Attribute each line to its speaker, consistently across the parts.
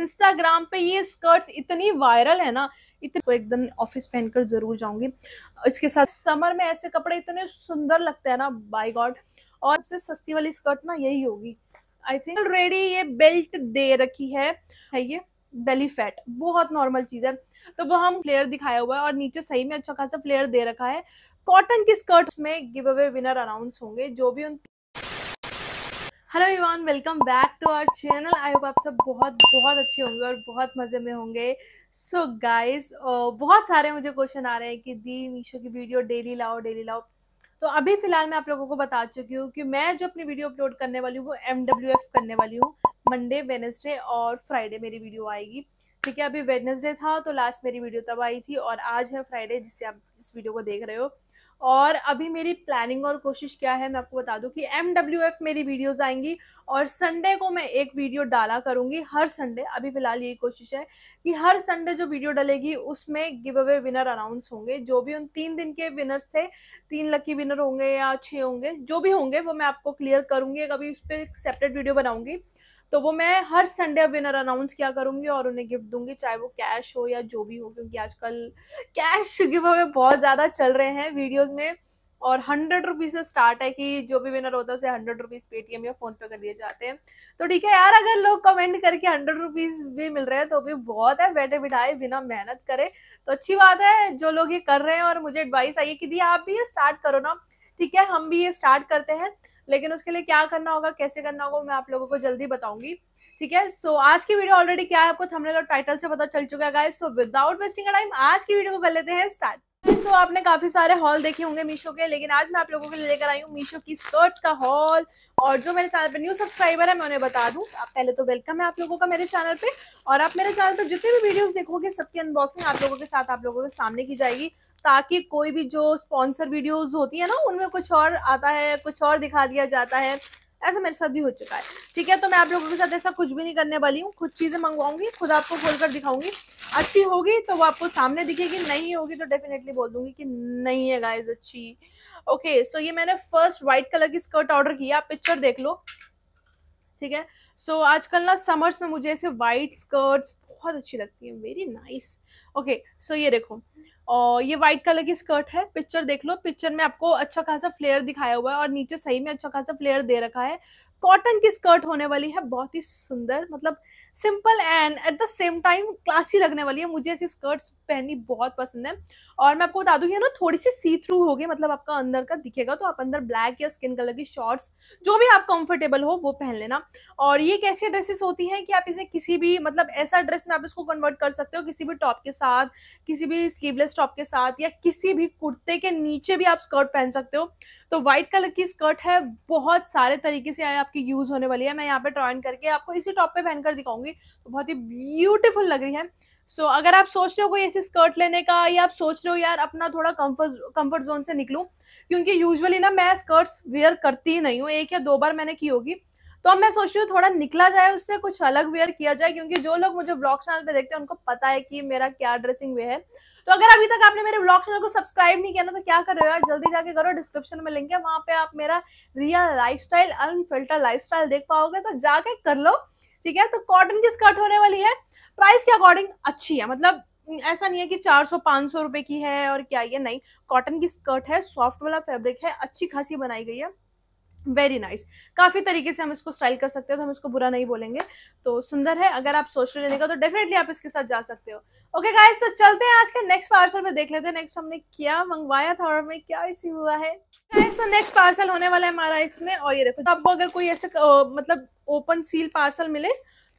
Speaker 1: Instagram पे ये skirts इतनी वायरल है ना इतने तो एक दिन ऑफिस पहनकर जरूर जाऊंगी इसके साथ समर में ऐसे कपड़े इतने सुंदर लगते हैं ना बाय गॉड और सबसे सस्ती वाली स्कर्ट ना यही होगी आई थिंक ऑलरेडी ये बेल्ट दे रखी है है ये बेली फैट बहुत नॉर्मल चीज है तो वो हम फ्लेयर दिखाया हुआ है और नीचे सही में अच्छा खासा फ्लेयर दे रखा है कॉटन की स्कर्ट्स में गिव अवे विनर अनाउंस होंगे जो भी उन hello everyone welcome back to our channel I hope आप सब बहुत बहुत अच्छे होंगे और बहुत मज़े में होंगे सो so गाइस बहुत सारे मुझे क्वेश्चन आ रहे हैं कि दी मीशो की वीडियो डेली लाओ डेली लाओ तो अभी फ़िलहाल मैं आप लोगों को बता चुकी हूँ कि मैं जो अपनी वीडियो अपलोड करने वाली हूँ वो एम करने वाली हूँ मंडे वेनसडे और फ्राइडे मेरी वीडियो आएगी ठीक है अभी वेनसडे था तो लास्ट मेरी वीडियो तब आई थी और आज है फ्राइडे जिससे आप इस वीडियो को देख रहे हो और अभी मेरी प्लानिंग और कोशिश क्या है मैं आपको बता दूं कि एम डब्ल्यू एफ मेरी वीडियोज़ आएंगी और संडे को मैं एक वीडियो डाला करूँगी हर संडे अभी फ़िलहाल यही कोशिश है कि हर संडे जो वीडियो डलेगी उसमें गिव अवे विनर अनाउंस होंगे जो भी उन तीन दिन के विनर्स थे तीन लकी विनर होंगे या छः होंगे जो भी होंगे वो मैं आपको क्लियर करूँगी कभी उस पर सेपरेट वीडियो बनाऊंगी तो वो मैं हर संडे विनर अनाउंस किया करूंगी और उन्हें गिफ्ट दूंगी चाहे वो कैश हो या जो भी हो क्योंकि आजकल कैश गिव अवे बहुत ज़्यादा चल रहे हैं वीडियोज़ में और हंड्रेड रुपीज से स्टार्ट है कि जो भी विनर होता है उसे हंड्रेड रुपीज पेटीएम या फोन पे कर दिए जाते हैं तो ठीक है यार अगर लोग कमेंट करके हंड्रेड रुपीज भी मिल रहे हैं तो भी बहुत है बैठे बिठाए बिना मेहनत करे तो अच्छी बात है जो लोग ये कर रहे हैं और मुझे एडवाइस आई है कि दी आप भी ये स्टार्ट करो ना ठीक है हम भी ये स्टार्ट करते हैं लेकिन उसके लिए क्या करना होगा कैसे करना होगा मैं आप लोगों को जल्दी बताऊंगी ठीक है सो आज की वीडियो ऑलरेडी क्या है आपको थंबनेल और टाइटल से पता चल चुका है सो विदाउट वेस्टिंग टाइम आज की वीडियो को कर लेते हैं स्टार्ट तो आपने काफी सारे हॉल देखे होंगे मीशो के लेकिन आज मैं आप लोगों के लिए लेकर आई हूँ मीशो की स्कर्ट्स का हॉल और जो मेरे चैनल पे न्यू सब्सक्राइबर है मैं उन्हें बता दूं आप पहले तो वेलकम है आप लोगों का मेरे चैनल पे और आप मेरे चैनल पे जितने भी वीडियोस देखोगे सबकी अनबॉक्सिंग आप लोगों के साथ आप लोगों के सामने की जाएगी ताकि कोई भी जो स्पॉन्सर वीडियोस होती है ना उनमें कुछ और आता है कुछ और दिखा दिया जाता है ऐसा मेरे साथ भी हो चुका है ठीक है तो मैं आप लोगों के साथ ऐसा कुछ भी नहीं करने वाली हूँ कुछ चीज़ें मंगवाऊंगी खुद आपको खोल कर दिखाऊंगी अच्छी होगी तो वो आपको सामने दिखेगी नहीं होगी तो डेफिनेटली बोल दूंगी कि नहीं है गाइज अच्छी ओके सो ये मैंने फर्स्ट वाइट कलर की स्कर्ट ऑर्डर किया आप पिक्चर देख लो ठीक है सो so, आजकल ना समर्स में मुझे ऐसे व्हाइट स्कर्ट्स बहुत अच्छी लगती है वेरी नाइस ओके सो ये देखो और ये व्हाइट कलर की स्कर्ट है पिक्चर देख लो पिक्चर में आपको अच्छा खासा फ्लेयर दिखाया हुआ है और नीचे सही में अच्छा खासा फ्लेयर दे रखा है कॉटन की स्कर्ट होने वाली है बहुत ही सुंदर मतलब simple and at the same time classy लगने वाली है मुझे ऐसी स्कर्ट्स पहननी बहुत पसंद है और मैं आपको बता दूँ ये ना थोड़ी सी सी थ्रू होगी मतलब आपका अंदर का दिखेगा तो आप अंदर ब्लैक या स्किन कलर की शॉर्ट्स जो भी आप कंफर्टेबल हो वो पहन लेना और ये कैसी ड्रेसेस होती हैं कि आप इसे किसी भी मतलब ऐसा ड्रेस में आप इसको कन्वर्ट कर सकते हो किसी भी टॉप के साथ किसी भी स्लीवलेस टॉप के साथ या किसी भी कुर्ते के नीचे भी आप स्कर्ट पहन सकते हो तो व्हाइट कलर की स्कर्ट है बहुत सारे तरीके से आपकी यूज होने वाली है मैं यहाँ पे ट्रॉइन करके आपको इसी टॉप पे पहनकर दिखाऊंगी तो बहुत ही ब्यूटीफुल लग रही है सो so, अगर आप सोच रहे हो कोई ऐसी स्कर्ट लेने का या आप सोच रहे हो यार अपना थोड़ा कंफर्ट कंफर्ट जोन से निकलूं क्योंकि यूजुअली ना मैं स्कर्ट्स वेयर करती ही नहीं हूँ एक या दो बार मैंने की होगी तो अब मैं सोच रही हूँ थोड़ा निकला जाए उससे कुछ अलग वेयर किया जाए क्योंकि जो लोग मुझे ब्लॉग चैनल पे देखते हैं उनको पता है कि मेरा क्या ड्रेसिंग वे है तो अगर अभी तक आपने मेरे ब्लॉग चैनल को सब्सक्राइब नहीं किया ना तो क्या कर रहे हो यार जल्दी जाके करो डिस्क्रिप्शन में लिंक है वहां पे आप मेरा रियल स्टाइल अनफिल्टर स्टाइल देख पाओगे तो जाके कर लो ठीक है तो कॉटन की स्कर्ट होने वाली है प्राइस के अकॉर्डिंग अच्छी है मतलब ऐसा नहीं है कि 400 500 रुपए की है और क्या ये नहीं कॉटन की स्कर्ट है सॉफ्ट वाला फैब्रिक है अच्छी खासी बनाई गई है वेरी नाइस nice. काफ़ी तरीके से हम इसको स्टाइल कर सकते हो तो हम इसको बुरा नहीं बोलेंगे तो सुंदर है अगर आप सोच रहे लेने का तो डेफिनेटली आप इसके साथ जा सकते हो ओके गाइस तो चलते हैं आज के नेक्स्ट पार्सल में देख लेते हैं नेक्स्ट हमने क्या मंगवाया था और हमें क्या इसी हुआ है गाइस तो नेक्स्ट पार्सल होने वाला है हमारा इसमें और ये देखो तो आपको अगर कोई ऐसे मतलब ओपन सील पार्सल मिले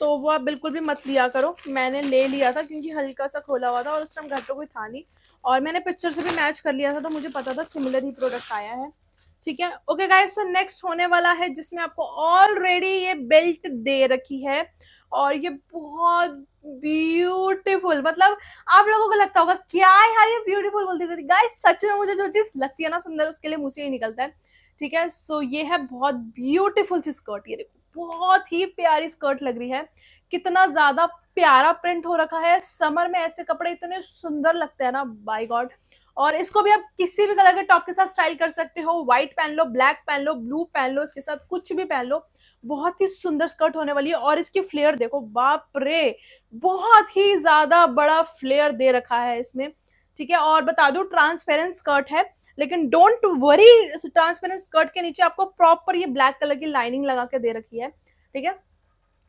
Speaker 1: तो वो आप बिल्कुल भी मत लिया करो मैंने ले लिया था क्योंकि हल्का सा खोला हुआ था और उस टाइम घर पर कोई था नहीं और मैंने पिक्चर से भी मैच कर लिया था तो मुझे पता था सिमिलर ही प्रोडक्ट आया है ठीक है ओके गाइस तो नेक्स्ट होने वाला है जिसमें आपको ऑलरेडी ये बेल्ट दे रखी है और ये बहुत ब्यूटीफुल मतलब आप लोगों को लगता होगा क्या यार ये ब्यूटीफुल बोलती रहती गाइस सच में मुझे जो चीज लगती है ना सुंदर उसके लिए मुझे ही निकलता है ठीक है सो so, ये है बहुत ब्यूटीफुल सी स्कर्ट ये देखो बहुत ही प्यारी स्कर्ट लग रही है कितना ज्यादा प्यारा प्रिंट हो रखा है समर में ऐसे कपड़े इतने सुंदर लगते हैं ना बाई गॉड और इसको भी आप किसी भी कलर के टॉप के साथ स्टाइल कर सकते हो व्हाइट पहन लो ब्लैक पहन लो ब्लू पहन लो इसके साथ कुछ भी पहन लो बहुत ही सुंदर स्कर्ट होने वाली है और इसकी फ्लेयर देखो बाप रे बहुत ही ज्यादा बड़ा फ्लेयर दे रखा है इसमें ठीक है और बता दो ट्रांसपेरेंट स्कर्ट है लेकिन डोंट वरी ट्रांसपेरेंट स्कर्ट के नीचे आपको प्रॉपर ये ब्लैक कलर की लाइनिंग लगा के दे रखी है ठीक है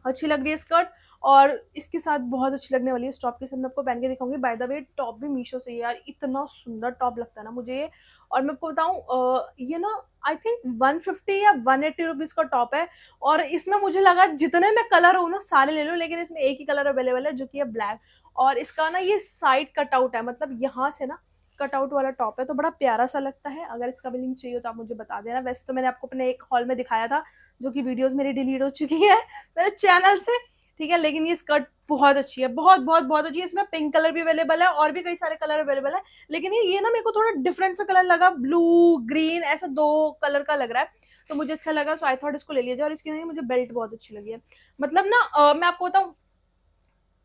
Speaker 1: अच्छी लग रही है स्कर्ट और इसके साथ बहुत अच्छी लगने वाली है इस टॉप के साथ मैं आपको पहन के दिखाऊंगी बाय द वे टॉप भी मीशो से यार इतना सुंदर टॉप लगता है ना मुझे ये और मैं आपको बताऊँ ये ना आई थिंक 150 या 180 एट्टी रुपीज़ का टॉप है और इसमें मुझे लगा जितने मैं कलर हूँ ना सारे ले लूँ लेकिन इसमें एक ही कलर अवेलेबल है जो कि है ब्लैक और इसका ना ये साइड कटआउट है मतलब यहाँ से ना कटआउट वाला टॉप है तो बड़ा प्यारा सा लगता है अगर इसका भी लिंक चाहिए तो आप मुझे बता देना वैसे तो मैंने आपको अपने एक हॉल में दिखाया था जो कि वीडियोस मेरी डिलीट हो चुकी है मेरे चैनल से ठीक है लेकिन ये स्कर्ट बहुत अच्छी है बहुत बहुत बहुत अच्छी है इसमें पिंक कलर भी अवेलेबल है और भी कई सारे कलर अवेलेबल है लेकिन ये ये ना मेरे को थोड़ा डिफरेंट सा कलर लगा ब्लू ग्रीन ऐसा दो कलर का लग रहा है तो मुझे अच्छा लगा सो आई थॉट इसको ले लिया जाए और इसके लिए मुझे बेल्ट बहुत अच्छी लगी है मतलब ना मैं आपको बताऊँ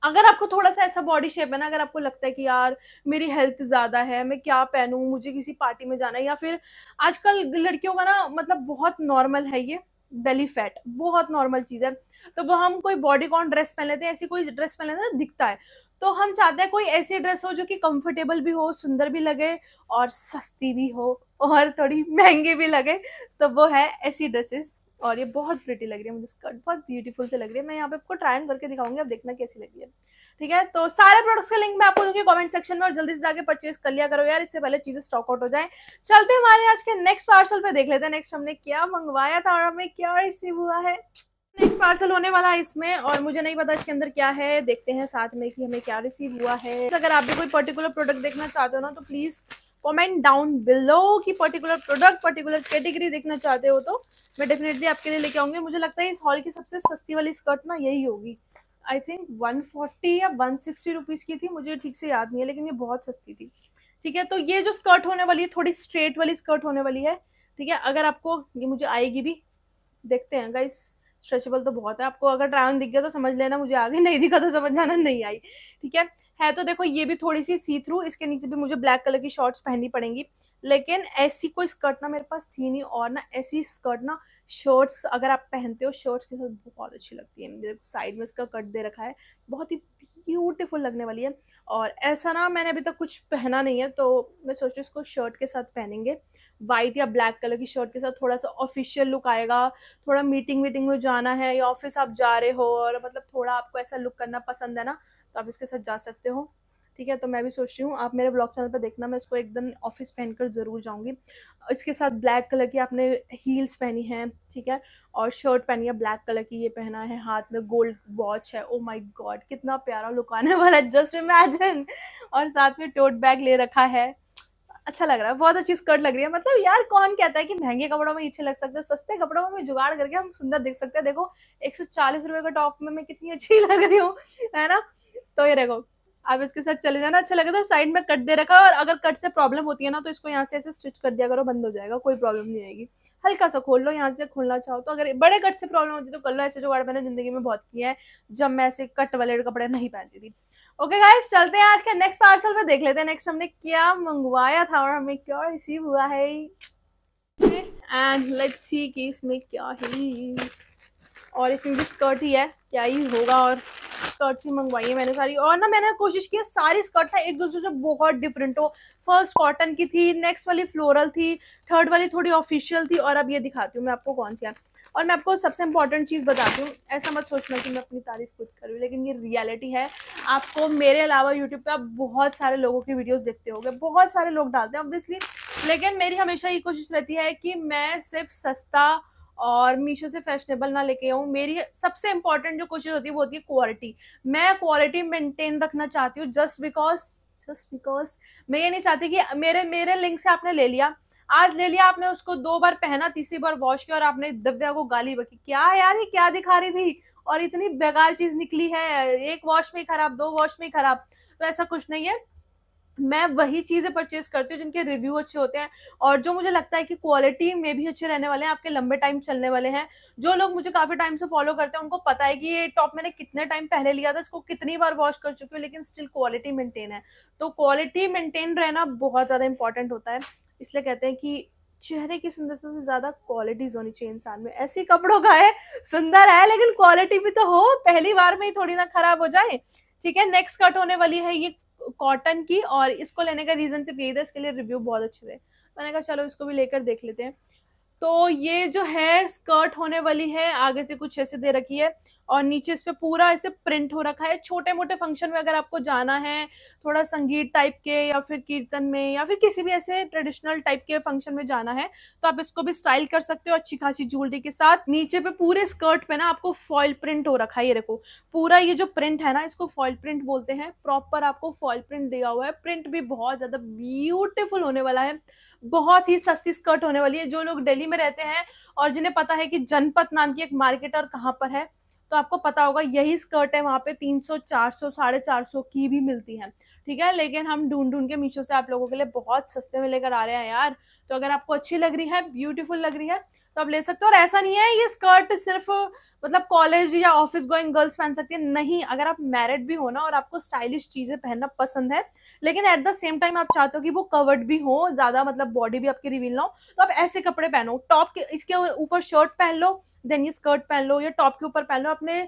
Speaker 1: अगर आपको थोड़ा सा ऐसा बॉडी शेप है ना अगर आपको लगता है कि यार मेरी हेल्थ ज़्यादा है मैं क्या पहनूँ मुझे किसी पार्टी में जाना है या फिर आजकल लड़कियों का ना मतलब बहुत नॉर्मल है ये बेली फैट बहुत नॉर्मल चीज़ है तो वो हम कोई बॉडी कॉन ड्रेस पहन लेते हैं ऐसी कोई ड्रेस पहन लेते हैं दिखता है तो हम चाहते हैं कोई ऐसी ड्रेस हो जो कि कंफर्टेबल भी हो सुंदर भी लगे और सस्ती भी हो और थोड़ी महंगी भी लगे तो वो है ऐसी ड्रेसेस और ये बहुत प्रिटी लग रही है मुझे स्कर्ट बहुत ब्यूटीफुल से लग रही है मैं यहाँ पे आपको ट्राई करके दिखाऊंगी आप देखना कैसी लगी है ठीक है तो सारे प्रोडक्ट्स का लिंक मैं आपको दूंगी कमेंट सेक्शन में और जल्दी से जाके परचेज कर लिया करो यार इससे पहले चीजें स्टॉक आउट हो जाए चलते हमारे आज के नेक्स्ट पार्सल पे देख लेते हैं नेक्स्ट हमने क्या मंगवाया था और हमें क्या रिसीव हुआ है नेक्स्ट पार्सल होने वाला है इसमें और मुझे नहीं पता इसके अंदर क्या है देखते हैं साथ में कि हमें क्या रिसीव हुआ है अगर आप भी कोई पर्टिकुलर प्रोडक्ट देखना चाहते हो ना तो प्लीज़ कमेंट डाउन बिलो की पर्टिकुलर प्रोडक्ट पर्टिकुलर कैटेगरी देखना चाहते हो तो मैं डेफिनेटली आपके लिए लेके आऊंगी मुझे लगता है इस हॉल की सबसे सस्ती वाली स्कर्ट ना यही होगी आई थिंक 140 या 160 सिक्सटी की थी मुझे ठीक से याद नहीं है लेकिन ये बहुत सस्ती थी ठीक है तो ये जो स्कर्ट होने वाली है थोड़ी स्ट्रेट वाली स्कर्ट होने वाली है ठीक है अगर आपको ये मुझे आएगी भी देखते हैं गाइस स्ट्रेचेबल तो बहुत है आपको अगर ट्राइन दिख गया तो समझ लेना मुझे आगे नहीं दिखा तो समझ जाना नहीं आई ठीक है है तो देखो ये भी थोड़ी सी सी थ्रू इसके नीचे भी मुझे ब्लैक कलर की शॉर्ट्स पहननी पड़ेंगी लेकिन ऐसी कोई स्कर्ट ना मेरे पास थी नहीं और ना ऐसी स्कर्ट ना शर्ट्स अगर आप पहनते हो शर्ट्स के साथ बहुत अच्छी लगती है मेरे साइड में इसका कट दे रखा है बहुत ही ब्यूटीफुल लगने वाली है और ऐसा ना मैंने अभी तक कुछ पहना नहीं है तो मैं सोच रही हूँ इसको शर्ट के साथ पहनेंगे वाइट या ब्लैक कलर की शर्ट के साथ थोड़ा सा ऑफिशियल लुक आएगा थोड़ा मीटिंग वीटिंग में जाना है या ऑफिस आप जा रहे हो और मतलब थोड़ा आपको ऐसा लुक करना पसंद है ना तो आप इसके साथ जा सकते हो करते हो ठीक है तो मैं भी सोच रही हूँ आप मेरे ब्लॉग चैनल पर देखना मैं इसको एक दिन ऑफिस कर ज़रूर जाऊँगी इसके साथ ब्लैक कलर की आपने हील्स पहनी है ठीक है और शर्ट पहनी है ब्लैक कलर की ये पहना है हाथ में गोल्ड वॉच है ओ माय गॉड कितना प्यारा लुक आने वाला जस्ट इमेजिन और साथ में टोट बैग ले रखा है अच्छा लग रहा है बहुत अच्छी स्कर्ट लग रही है मतलब यार कौन कहता है कि महंगे कपड़ों में अच्छे लग सकते हैं सस्ते कपड़ों में जुगाड़ करके हम सुंदर देख सकते हैं देखो एक सौ चालीस रुपए का टॉप में मैं कितनी अच्छी लग रही हूँ है ना तो ये देखो आप इसके साथ चले जाना अच्छा लगेगा तो साइड में कट दे रखा है और अगर कट से प्रॉब्लम होती है ना तो इसको यहाँ से ऐसे स्टिच कर दिया करो बंद हो जाएगा कोई प्रॉब्लम नहीं आएगी हल्का सा खोल लो यहाँ से खोलना चाहो तो अगर बड़े कट से प्रॉब्लम होती तो कर लो ऐसे जो जुगाड़ मैंने जिंदगी में बहुत किया है जब मैं ऐसे कट वाले कपड़े नहीं पहनती थी ओके okay गाइस चलते हैं आज का नेक्स्ट पार्सल पे देख लेते हैं नेक्स्ट हमने क्या मंगवाया था और हमें क्या रिसीव हुआ है एंड लेट्स सी कि इसमें क्या ही और इसमें भी स्कर्ट ही है क्या ही होगा और स्कर्ट्स ही मंगवाई है मैंने सारी और ना मैंने कोशिश की सारी स्कर्ट ना एक दूसरे से बहुत डिफरेंट हो फर्स्ट कॉटन की थी नेक्स्ट वाली फ्लोरल थी थर्ड वाली थोड़ी ऑफिशियल थी और अब ये दिखाती हूँ मैं आपको कौन सी है और मैं आपको सबसे इंपॉर्टेंट चीज़ बताती हूँ ऐसा मत सोचना कि मैं अपनी तारीफ खुद करूँ लेकिन ये रियलिटी है आपको मेरे अलावा यूट्यूब पे आप बहुत सारे लोगों की वीडियोस देखते होंगे बहुत सारे लोग डालते हैं ऑब्वियसली लेकिन मेरी हमेशा ये कोशिश रहती है कि मैं सिर्फ सस्ता और मीशो से फैशनेबल ना लेके आऊँ मेरी सबसे इंपॉर्टेंट जो कोशिश होती है वो होती है क्वालिटी मैं क्वालिटी मेंटेन रखना चाहती हूँ जस्ट बिकॉज जस्ट बिकॉज मैं ये नहीं चाहती कि मेरे मेरे लिंक से आपने ले लिया आज ले लिया आपने उसको दो बार पहना तीसरी बार वॉश किया और आपने दिव्या को गाली बकी क्या यार ये क्या दिखा रही थी और इतनी बेकार चीज निकली है एक वॉश में खराब दो वॉश में खराब तो ऐसा कुछ नहीं है मैं वही चीज़ें परचेज करती हूँ जिनके रिव्यू अच्छे होते हैं और जो मुझे लगता है कि क्वालिटी में भी अच्छे रहने वाले हैं आपके लंबे टाइम चलने वाले हैं जो लोग मुझे काफ़ी टाइम से फॉलो करते हैं उनको पता है कि ये टॉप मैंने कितने टाइम पहले लिया था इसको कितनी बार वॉश कर चुकी हूँ लेकिन स्टिल क्वालिटी मेंटेन है तो क्वालिटी मेंटेन रहना बहुत ज़्यादा इंपॉर्टेंट होता है इसलिए कहते हैं कि चेहरे की सुंदरता से ज्यादा क्वालिटीज होनी चाहिए इंसान में ऐसे कपड़ों का है सुंदर है लेकिन क्वालिटी भी तो हो पहली बार में ही थोड़ी ना खराब हो जाए ठीक है नेक्स्ट कट होने वाली है ये कॉटन की और इसको लेने का रीज़न सिर्फ यही था इसके लिए रिव्यू बहुत अच्छे थे मैंने कहा चलो इसको भी लेकर देख लेते हैं तो ये जो है स्कर्ट होने वाली है आगे से कुछ ऐसे दे रखी है और नीचे इस पर पूरा ऐसे प्रिंट हो रखा है छोटे मोटे फंक्शन में अगर आपको जाना है थोड़ा संगीत टाइप के या फिर कीर्तन में या फिर किसी भी ऐसे ट्रेडिशनल टाइप के फंक्शन में जाना है तो आप इसको भी स्टाइल कर सकते हो अच्छी खासी ज्वेलरी के साथ नीचे पे पूरे स्कर्ट पे ना आपको फॉइल प्रिंट हो रखा है ये देखो पूरा ये जो प्रिंट है ना इसको फॉइल प्रिंट बोलते हैं प्रॉपर आपको फॉइल प्रिंट दिया हुआ है प्रिंट भी बहुत ज्यादा ब्यूटिफुल होने वाला है बहुत ही सस्ती स्कर्ट होने वाली है जो लोग दिल्ली में रहते हैं और जिन्हें पता है कि जनपद नाम की एक मार्केट और कहाँ पर है तो आपको पता होगा यही स्कर्ट है वहाँ पे 300, 400, साढ़े चार सौ की भी मिलती है ठीक है लेकिन हम ढूंढ ढूंढ के मीशो से आप लोगों के लिए बहुत सस्ते में लेकर आ रहे हैं यार तो अगर आपको अच्छी लग रही है ब्यूटीफुल लग रही है तो आप ले सकते हो और ऐसा नहीं है ये स्कर्ट सिर्फ मतलब कॉलेज या ऑफिस गोइंग गर्ल्स पहन सकती है नहीं अगर आप मैरिड भी हो ना और आपको स्टाइलिश चीजें पहनना पसंद है लेकिन एट द सेम टाइम आप चाहते हो कि वो कवर्ड भी हो ज्यादा मतलब बॉडी भी आपकी रिवील ना हो तो आप ऐसे कपड़े पहनो टॉप के इसके ऊपर शर्ट पहन लो देन ये स्कर्ट पहन लो या टॉप के ऊपर पहन लो अपने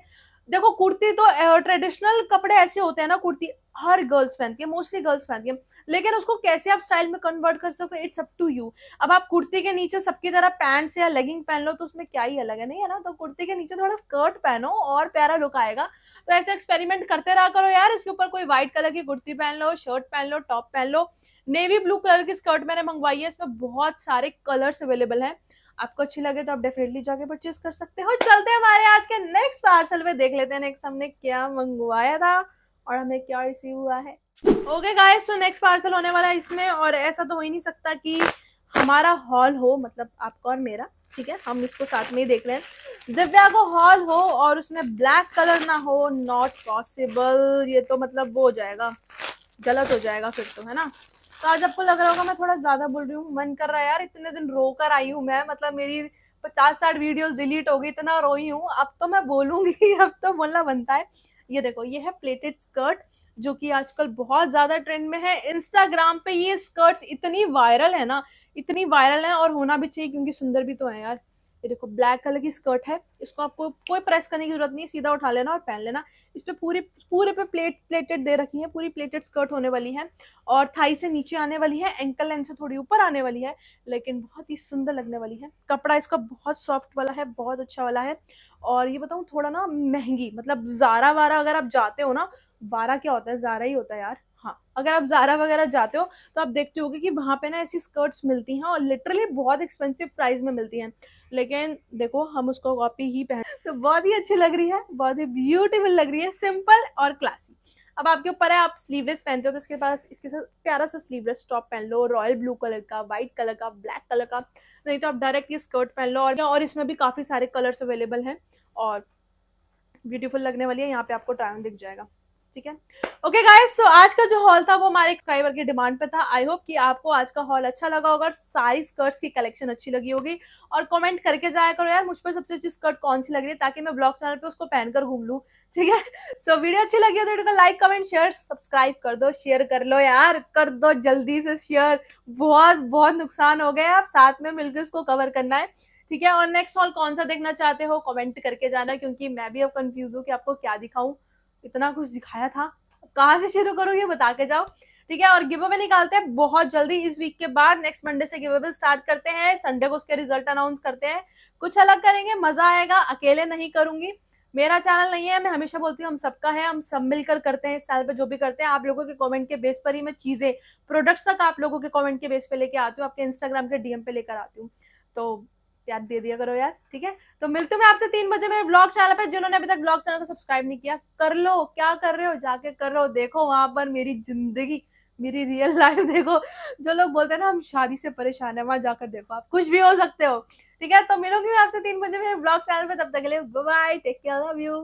Speaker 1: देखो कुर्ती तो ट्रेडिशनल कपड़े ऐसे होते हैं ना कुर्ती हर गर्ल्स पहनती है मोस्टली गर्ल्स पहनती है लेकिन उसको कैसे आप स्टाइल में कन्वर्ट कर सकते हो इट्स अप टू यू अब आप कुर्ती के नीचे सबकी तरह पैंट्स या लेगिंग पहन लो तो उसमें क्या ही अलग है नहीं है ना तो कुर्ती के नीचे थोड़ा स्कर्ट पहनो और प्यारा लुक आएगा तो ऐसे एक्सपेरिमेंट करते रहा करो यार इसके ऊपर कोई व्हाइट कलर की कुर्ती पहन लो शर्ट पहन लो टॉप पहन लो नेवी ब्लू कलर की स्कर्ट मैंने मंगवाई है इसमें बहुत सारे कलर्स अवेलेबल हैं आपको अच्छी लगे तो आप डेफिनेटली जाके परचेज कर सकते हो चलते हमारे आज के नेक्स्ट पार्सल में देख लेते हैं नेक्स्ट हमने क्या मंगवाया था और हमें क्या रिसीव हुआ है okay guys so next parcel होने वाला है इसमें और ऐसा तो हो ही नहीं सकता कि हमारा हॉल हो मतलब आपका और मेरा ठीक है हम इसको साथ में ही देख रहे हैं दिव्या को हॉल हो और उसमें ब्लैक कलर ना हो नॉट पॉसिबल ये तो मतलब वो हो जाएगा गलत हो जाएगा फिर तो है ना तो आज आपको लग रहा होगा मैं थोड़ा ज्यादा बोल रही हूँ मन कर रहा है यार इतने दिन रो कर आई हूँ मैं मतलब मेरी पचास साठ वीडियोस डिलीट हो गई इतना रोई हूँ अब तो मैं बोलूंगी अब तो बोलना बनता है ये देखो ये है प्लेटेड स्कर्ट जो कि आजकल बहुत ज्यादा ट्रेंड में है इंस्टाग्राम पे ये स्कर्ट्स इतनी वायरल है ना इतनी वायरल है और होना भी चाहिए क्योंकि सुंदर भी तो है यार ये देखो ब्लैक कलर की स्कर्ट है इसको आपको कोई प्रेस करने की जरूरत नहीं है सीधा उठा लेना और पहन लेना इस पर पूरी पूरे पे प्लेट प्लेटेड दे रखी है पूरी प्लेटेड स्कर्ट होने वाली है और थाई से नीचे आने वाली है एंकल लेंथ से थोड़ी ऊपर आने वाली है लेकिन बहुत ही सुंदर लगने वाली है कपड़ा इसका बहुत सॉफ्ट वाला है बहुत अच्छा वाला है और ये बताऊँ थोड़ा ना महंगी मतलब जारा वारा अगर आप जाते हो ना वारा क्या होता है जारा ही होता है यार हाँ अगर आप जारा वगैरह जाते हो तो आप देखते हो कि वहाँ पे ना ऐसी स्कर्ट्स मिलती हैं और लिटरली बहुत एक्सपेंसिव प्राइस में मिलती हैं लेकिन देखो हम उसको कॉपी ही पहन तो बहुत ही अच्छी लग रही है बहुत ही ब्यूटीफुल लग रही है सिंपल और क्लासी अब आपके ऊपर है आप स्लीवलेस पहनते हो तो इसके पास इसके साथ प्यारा सा स्लीवलेस टॉप पहन लो रॉयल ब्लू कलर का वाइट कलर का ब्लैक कलर का नहीं तो आप डायरेक्ट ये स्कर्ट पहन लो और, और इसमें भी काफ़ी सारे कलर्स अवेलेबल हैं और ब्यूटीफुल लगने वाली है यहाँ पे आपको ट्रायन दिख जाएगा ठीक है ओके गाइस सो आज का जो हॉल था वो हमारे स्क्राइबर की डिमांड पे था आई होप कि आपको आज का हॉल अच्छा लगा होगा सारी स्कर्ट्स की कलेक्शन अच्छी लगी होगी और कमेंट करके जाया करो यार मुझ पर सबसे अच्छी स्कर्ट कौन सी लग रही है ताकि मैं ब्लॉग चैनल पे उसको पहनकर घूम लूँ ठीक है सो so, वीडियो अच्छी लगी हो तो video like comment share subscribe कर दो शेयर कर लो यार कर दो जल्दी से शेयर बहुत बहुत नुकसान हो गया आप साथ में मिलकर उसको कवर करना है ठीक है और नेक्स्ट हॉल कौन सा देखना चाहते हो कमेंट करके जाना क्योंकि मैं भी अब कंफ्यूज हूँ कि आपको क्या दिखाऊं इतना कुछ दिखाया था कहाँ से शुरू करूँ ये बता के जाओ ठीक है और गिव अवे निकालते हैं बहुत जल्दी इस वीक के बाद नेक्स्ट मंडे से गिव अवे स्टार्ट करते हैं संडे को उसके रिजल्ट अनाउंस करते हैं कुछ अलग करेंगे मजा आएगा अकेले नहीं करूंगी मेरा चैनल नहीं है मैं हमेशा बोलती हूँ हम सबका है हम सब मिलकर करते हैं इस साल पे जो भी करते हैं आप लोगों के कमेंट के बेस पर ही मैं चीजें प्रोडक्ट्स तक आप लोगों के कमेंट के बेस पे लेके आती हूँ आपके इंस्टाग्राम के डीएम पे लेकर आती हूँ तो प्यार दे दिया करो यार ठीक है तो मिलते मैं आपसे तीन बजे मेरे ब्लॉग चैनल पे जिन्होंने अभी तक ब्लॉग चैनल को सब्सक्राइब नहीं किया कर लो क्या कर रहे हो जाके कर रहे हो देखो वहां पर मेरी जिंदगी मेरी रियल लाइफ देखो जो लोग बोलते हैं ना हम शादी से परेशान है वहां जाकर देखो आप कुछ भी हो सकते हो ठीक है तो मिलूंगी मैं आपसे तीन बजे मेरे ब्लॉग चैनल पे तब तक के लिए bye take care love you